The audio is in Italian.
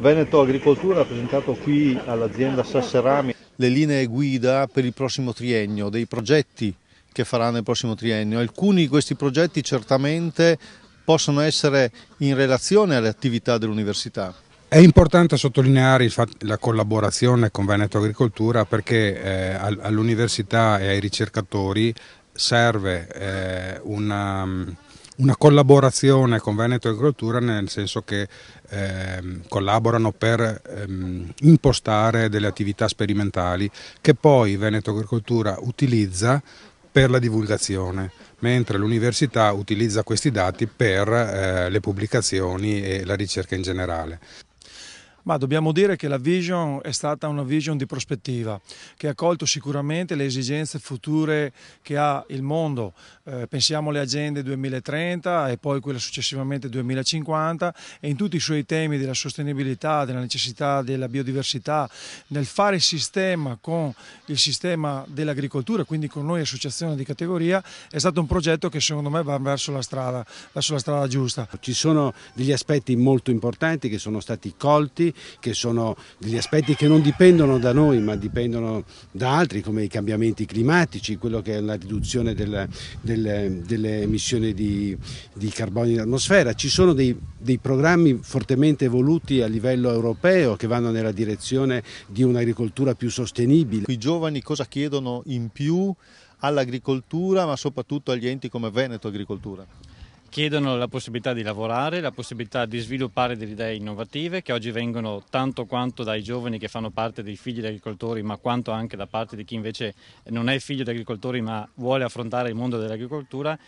Veneto Agricoltura ha presentato qui all'azienda Sasserami le linee guida per il prossimo triennio, dei progetti che farà nel prossimo triennio. Alcuni di questi progetti certamente possono essere in relazione alle attività dell'università. È importante sottolineare la collaborazione con Veneto Agricoltura perché eh, all'università e ai ricercatori serve eh, una una collaborazione con Veneto Agricoltura nel senso che ehm, collaborano per ehm, impostare delle attività sperimentali che poi Veneto Agricoltura utilizza per la divulgazione, mentre l'università utilizza questi dati per eh, le pubblicazioni e la ricerca in generale. Ma dobbiamo dire che la vision è stata una vision di prospettiva, che ha colto sicuramente le esigenze future che ha il mondo. Eh, pensiamo alle agende 2030 e poi quella successivamente 2050 e in tutti i suoi temi della sostenibilità, della necessità della biodiversità, nel fare sistema con il sistema dell'agricoltura, quindi con noi associazione di categoria, è stato un progetto che secondo me va verso la strada, verso la strada giusta. Ci sono degli aspetti molto importanti che sono stati colti che sono degli aspetti che non dipendono da noi ma dipendono da altri come i cambiamenti climatici, quello che è la riduzione del, del, delle emissioni di, di carbonio in atmosfera. Ci sono dei, dei programmi fortemente voluti a livello europeo che vanno nella direzione di un'agricoltura più sostenibile. I giovani cosa chiedono in più all'agricoltura ma soprattutto agli enti come Veneto Agricoltura? chiedono la possibilità di lavorare, la possibilità di sviluppare delle idee innovative che oggi vengono tanto quanto dai giovani che fanno parte dei figli di agricoltori, ma quanto anche da parte di chi invece non è figlio di agricoltori ma vuole affrontare il mondo dell'agricoltura